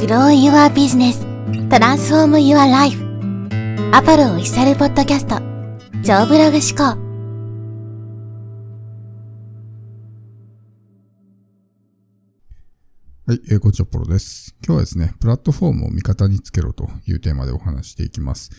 Grow Your Business Transform Your Life アパルオフィシャルポッドキャスト超ブログ思考はい、えー、こんにちは、ポロです。今日はですね、プラットフォームを味方につけろというテーマでお話していきます。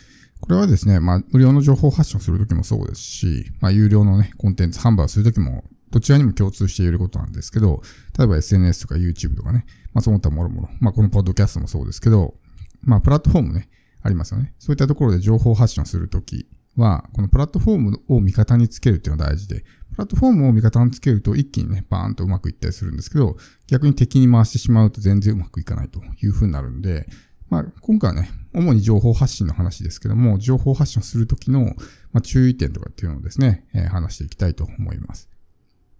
これはですね、まあ、無料の情報発信するときもそうですし、まあ、有料のね、コンテンツ販売をするときもどちらにも共通していることなんですけど、例えば SNS とか YouTube とかね、まあその他もろもろ、まあこのポッドキャストもそうですけど、まあプラットフォームね、ありますよね。そういったところで情報発信をするときは、このプラットフォームを味方につけるっていうのが大事で、プラットフォームを味方につけると一気にね、バーンとうまくいったりするんですけど、逆に敵に回してしまうと全然うまくいかないというふうになるんで、まあ、今回はね、主に情報発信の話ですけども、情報発信をするときの、ま注意点とかっていうのをですね、え話していきたいと思います。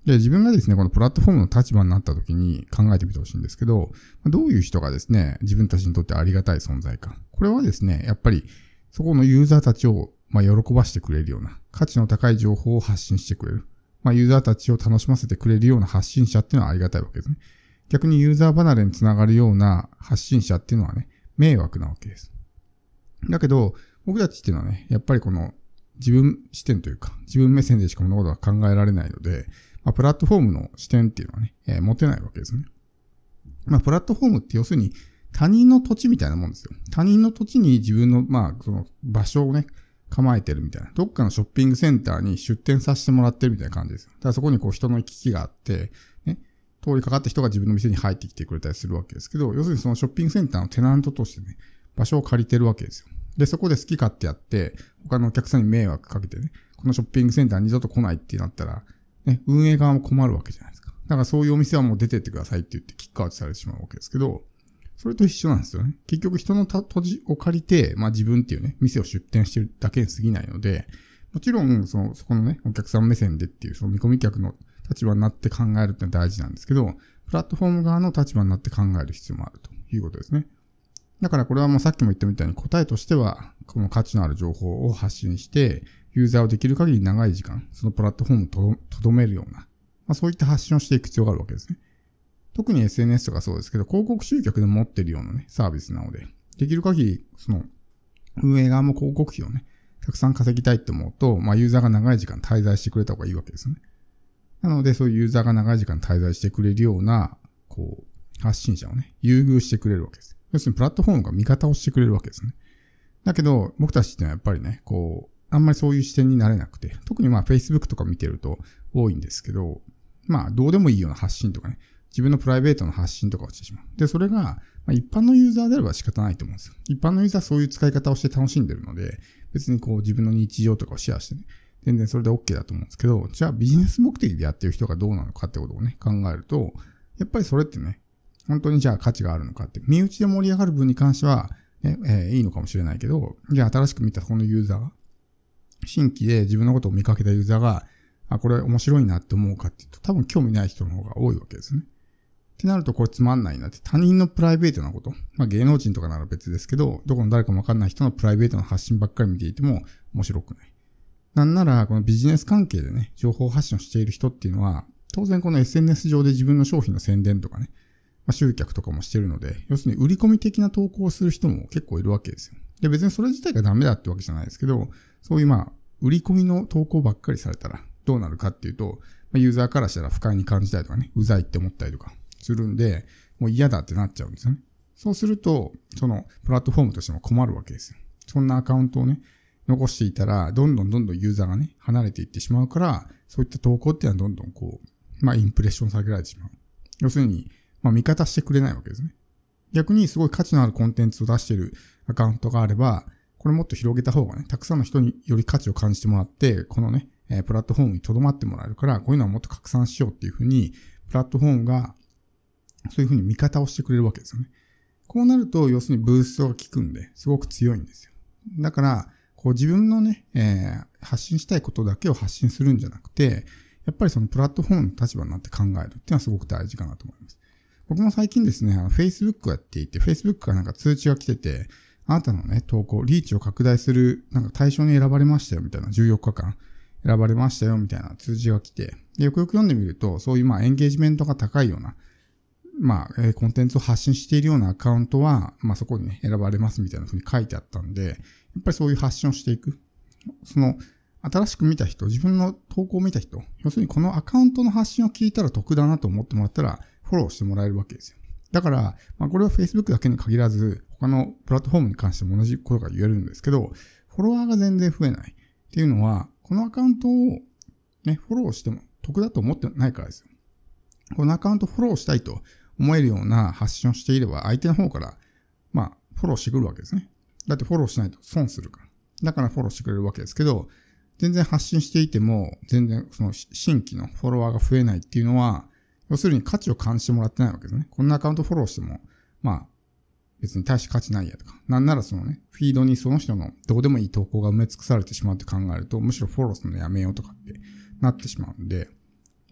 で、自分がですね、このプラットフォームの立場になった時に考えてみてほしいんですけど、どういう人がですね、自分たちにとってありがたい存在か。これはですね、やっぱり、そこのユーザーたちを、まあ、喜ばしてくれるような、価値の高い情報を発信してくれる。まあ、ユーザーたちを楽しませてくれるような発信者っていうのはありがたいわけですね。逆にユーザー離れにつながるような発信者っていうのはね、迷惑なわけです。だけど、僕たちっていうのはね、やっぱりこの自分視点というか、自分目線でしか物事は考えられないので、まあ、プラットフォームの視点っていうのはね、えー、持てないわけですね。まあ、プラットフォームって要するに他人の土地みたいなもんですよ。他人の土地に自分の、まあ、その場所をね、構えてるみたいな。どっかのショッピングセンターに出店させてもらってるみたいな感じですよ。だからそこにこう人の行き来があって、ね、通りかかった人が自分の店に入ってきてくれたりするわけですけど、要するにそのショッピングセンターのテナントとしてね、場所を借りてるわけですよ。で、そこで好き勝手やって、他のお客さんに迷惑かけてね、このショッピングセンター二度と来ないってなったら、ね、運営側も困るわけじゃないですか。だからそういうお店はもう出てってくださいって言ってキックアウトされてしまうわけですけど、それと一緒なんですよね。結局人の土地を借りて、まあ自分っていうね、店を出店してるだけに過ぎないので、もちろん、その、そこのね、お客さん目線でっていう、その見込み客の立場になって考えるってのは大事なんですけど、プラットフォーム側の立場になって考える必要もあるということですね。だからこれはもうさっきも言ったみたいに答えとしては、この価値のある情報を発信して、ユーザーをできる限り長い時間、そのプラットフォームをとどめるような、まあ、そういった発信をしていく必要があるわけですね。特に SNS とかそうですけど、広告集客で持ってるようなね、サービスなので、できる限り、その、運営側も広告費をね、たくさん稼ぎたいって思うと、まあユーザーが長い時間滞在してくれた方がいいわけですね。なので、そういうユーザーが長い時間滞在してくれるような、こう、発信者をね、優遇してくれるわけです。要するにプラットフォームが味方をしてくれるわけですね。だけど、僕たちってのはやっぱりね、こう、あんまりそういう視点になれなくて、特にまあ Facebook とか見てると多いんですけど、まあどうでもいいような発信とかね、自分のプライベートの発信とかをしてしまう。で、それが、ま一般のユーザーであれば仕方ないと思うんですよ。一般のユーザーはそういう使い方をして楽しんでるので、別にこう自分の日常とかをシェアしてね、全然それで OK だと思うんですけど、じゃあビジネス目的でやってる人がどうなのかってことをね、考えると、やっぱりそれってね、本当にじゃあ価値があるのかって、身内で盛り上がる分に関しては、ね、えー、いいのかもしれないけど、じゃあ新しく見たこのユーザーが、新規で自分のことを見かけたユーザーが、あ、これ面白いなって思うかっていうと、多分興味ない人の方が多いわけですね。ってなるとこれつまんないなって、他人のプライベートなこと、まあ芸能人とかなら別ですけど、どこの誰かもわかんない人のプライベートの発信ばっかり見ていても面白くない。なんなら、このビジネス関係でね、情報発信をしている人っていうのは、当然この SNS 上で自分の商品の宣伝とかね、集客とかもしてるので、要するに売り込み的な投稿をする人も結構いるわけですよ。で、別にそれ自体がダメだってわけじゃないですけど、そういうまあ、売り込みの投稿ばっかりされたらどうなるかっていうと、まユーザーからしたら不快に感じたりとかね、うざいって思ったりとかするんで、もう嫌だってなっちゃうんですよね。そうすると、そのプラットフォームとしても困るわけですよ。そんなアカウントをね、残していたら、どんどんどんどんユーザーがね、離れていってしまうから、そういった投稿っていうのはどんどんこう、まあ、インプレッション下げられてしまう。要するに、まあ、味方してくれないわけですね。逆にすごい価値のあるコンテンツを出してるアカウントがあれば、これもっと広げた方がね、たくさんの人により価値を感じてもらって、このね、えプラットフォームに留まってもらえるから、こういうのはもっと拡散しようっていうふうに、プラットフォームが、そういうふうに味方をしてくれるわけですよね。こうなると、要するにブーストが効くんで、すごく強いんですよ。だから、こう自分のね、えー、発信したいことだけを発信するんじゃなくて、やっぱりそのプラットフォームの立場になって考えるっていうのはすごく大事かなと思います。僕も最近ですね、あの Facebook をやっていて、Facebook からなんか通知が来てて、あなたのね、投稿、リーチを拡大する、なんか対象に選ばれましたよ、みたいな、14日間。選ばれましたよ、みたいな通知が来て、で、よくよく読んでみると、そういうまあエンゲージメントが高いような、まあ、えー、コンテンツを発信しているようなアカウントは、まあそこにね、選ばれますみたいな風に書いてあったんで、やっぱりそういう発信をしていく。その、新しく見た人、自分の投稿を見た人、要するにこのアカウントの発信を聞いたら得だなと思ってもらったら、フォローしてもらえるわけですよ。だから、まあ、これは Facebook だけに限らず、他のプラットフォームに関しても同じことが言えるんですけど、フォロワーが全然増えないっていうのは、このアカウントをね、フォローしても得だと思ってないからですよ。このアカウントフォローしたいと思えるような発信をしていれば、相手の方から、まあ、フォローしてくるわけですね。だってフォローしないと損するから。だからフォローしてくれるわけですけど、全然発信していても、全然その新規のフォロワーが増えないっていうのは、要するに価値を感じてもらってないわけですね。こんなアカウントフォローしても、まあ、別に大して価値ないやとか。なんならそのね、フィードにその人のどうでもいい投稿が埋め尽くされてしまうって考えると、むしろフォローするのやめようとかってなってしまうんで、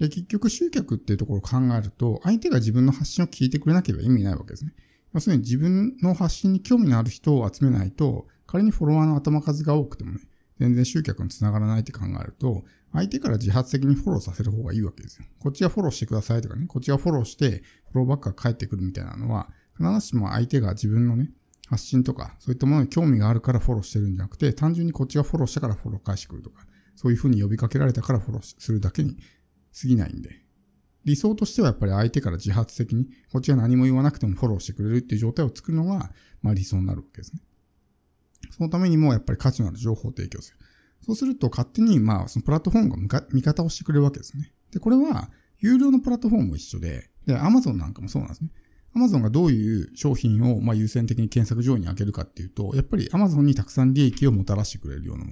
で、結局集客っていうところを考えると、相手が自分の発信を聞いてくれなければ意味ないわけですね。要するに自分の発信に興味のある人を集めないと、仮にフォロワーの頭数が多くてもね、全然集客につながらないって考えると、相手から自発的にフォローさせる方がいいわけですよ。こっちはフォローしてくださいとかね、こっちはフォローして、フォローバックが返ってくるみたいなのは、必ずしも相手が自分のね、発信とか、そういったものに興味があるからフォローしてるんじゃなくて、単純にこっちがフォローしたからフォロー返してくるとか、そういうふうに呼びかけられたからフォローするだけに過ぎないんで。理想としてはやっぱり相手から自発的に、こっちが何も言わなくてもフォローしてくれるっていう状態を作るのが、まあ理想になるわけですね。そのためにもやっぱり価値のある情報を提供する。そうすると勝手に、まあ、そのプラットフォームが味方をしてくれるわけですね。で、これは、有料のプラットフォームも一緒で、で、Amazon なんかもそうなんですね。Amazon がどういう商品を、まあ、優先的に検索上位に上げるかっていうと、やっぱり Amazon にたくさん利益をもたらしてくれるようなも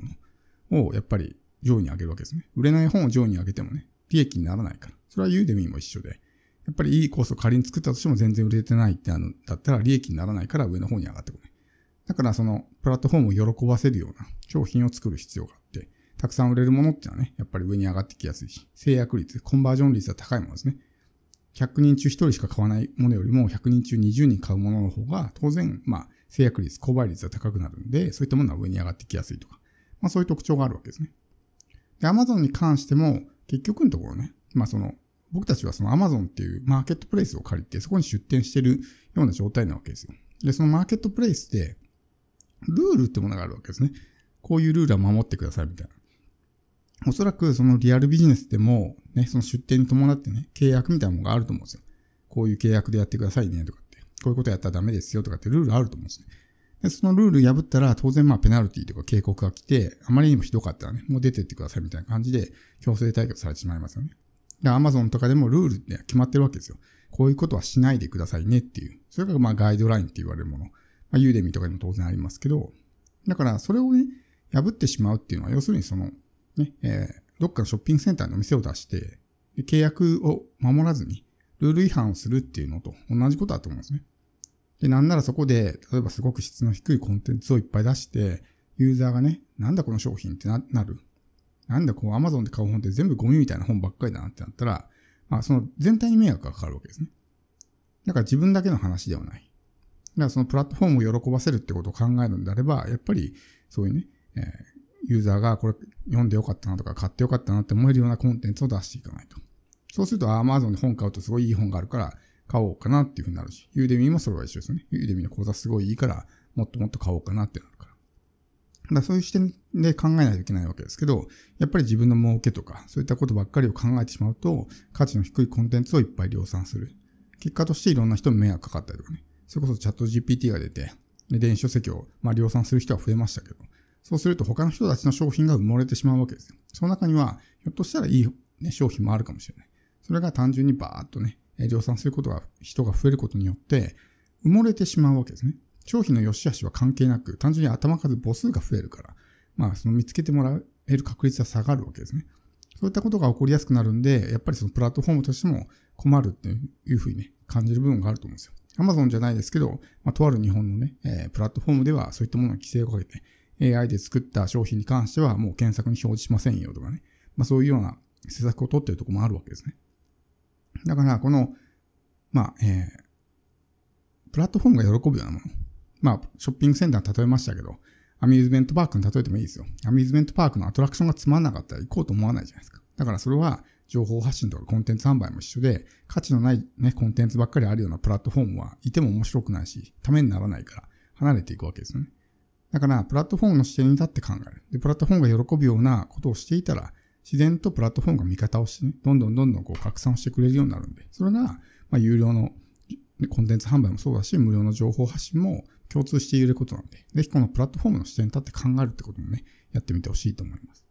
のを、やっぱり上位に上げるわけですね。売れない本を上位に上げてもね、利益にならないから。それは Udemy も一緒で。やっぱりいいコースを仮に作ったとしても全然売れてないってあのだったら利益にならないから上の方に上がってこない。だからそのプラットフォームを喜ばせるような商品を作る必要があって、たくさん売れるものっていうのはね、やっぱり上に上がってきやすいし、制約率、コンバージョン率は高いものですね。100人中1人しか買わないものよりも100人中20人買うものの方が当然、まあ、制約率、購買率は高くなるんで、そういったものは上に上がってきやすいとか、まあそういう特徴があるわけですね。で、Amazon に関しても結局のところね、まあその、僕たちはその Amazon っていうマーケットプレイスを借りてそこに出店してるような状態なわけですよ。で、そのマーケットプレイスでルールってものがあるわけですね。こういうルールは守ってくださいみたいな。おそらくそのリアルビジネスでも、ね、その出店に伴ってね、契約みたいなものがあると思うんですよ。こういう契約でやってくださいねとかって、こういうことやったらダメですよとかってルールあると思うんですね。で、そのルール破ったら当然まあペナルティとか警告が来て、あまりにもひどかったらね、もう出てってくださいみたいな感じで強制退去されてしまいますよね。で、アマゾンとかでもルールって決まってるわけですよ。こういうことはしないでくださいねっていう。それがまあガイドラインって言われるもの。まあ、ユーデミーとかにも当然ありますけど、だからそれをね、破ってしまうっていうのは、要するにその、ね、えー、どっかのショッピングセンターの店を出して、契約を守らずに、ルール違反をするっていうのと同じことだと思うんですね。で、なんならそこで、例えばすごく質の低いコンテンツをいっぱい出して、ユーザーがね、なんだこの商品ってな、なる。なんだこう Amazon で買う本って全部ゴミみたいな本ばっかりだなってなったら、まあその全体に迷惑がかかるわけですね。だから自分だけの話ではない。だからそのプラットフォームを喜ばせるってことを考えるんであれば、やっぱりそういうね、えー、ユーザーがこれ読んでよかったなとか買ってよかったなって思えるようなコンテンツを出していかないと。そうすると Amazon で本買うとすごいいい本があるから買おうかなっていうふうになるし、ユーデミもそれは一緒ですね。ユーデミの講座すごいいいからもっともっと買おうかなってなるから。だからそういう視点で考えないといけないわけですけど、やっぱり自分の儲けとか、そういったことばっかりを考えてしまうと、価値の低いコンテンツをいっぱい量産する。結果としていろんな人に迷惑かかったりとかね。それこそチャット GPT が出て、で電子書籍を、まあ、量産する人は増えましたけど、そうすると他の人たちの商品が埋もれてしまうわけですよ。その中には、ひょっとしたらいい、ね、商品もあるかもしれない。それが単純にバーっとね、量産することが、人が増えることによって、埋もれてしまうわけですね。商品の良し悪しは関係なく、単純に頭数母数が増えるから、まあ、その見つけてもらえる確率は下がるわけですね。そういったことが起こりやすくなるんで、やっぱりそのプラットフォームとしても困るっていうふうにね、感じる部分があると思うんですよ。Amazon じゃないですけど、まあ、とある日本のね、えー、プラットフォームではそういったものに規制をかけて、AI で作った商品に関してはもう検索に表示しませんよとかね。まあそういうような施策を取っているとこもあるわけですね。だから、この、まあ、えー、プラットフォームが喜ぶようなもの。まあ、ショッピングセンター例えましたけど、アミューズメントパークに例えてもいいですよ。アミューズメントパークのアトラクションがつまんなかったら行こうと思わないじゃないですか。だからそれは、情報発信とかコンテンツ販売も一緒で、価値のないね、コンテンツばっかりあるようなプラットフォームはいても面白くないし、ためにならないから離れていくわけですよね。だから、プラットフォームの視点に立って考える。で、プラットフォームが喜ぶようなことをしていたら、自然とプラットフォームが味方をしてね、どんどんどんどんこう拡散をしてくれるようになるんで、それが、まあ、有料のコンテンツ販売もそうだし、無料の情報発信も共通していることなんで、ぜひこのプラットフォームの視点に立って考えるってこともね、やってみてほしいと思います。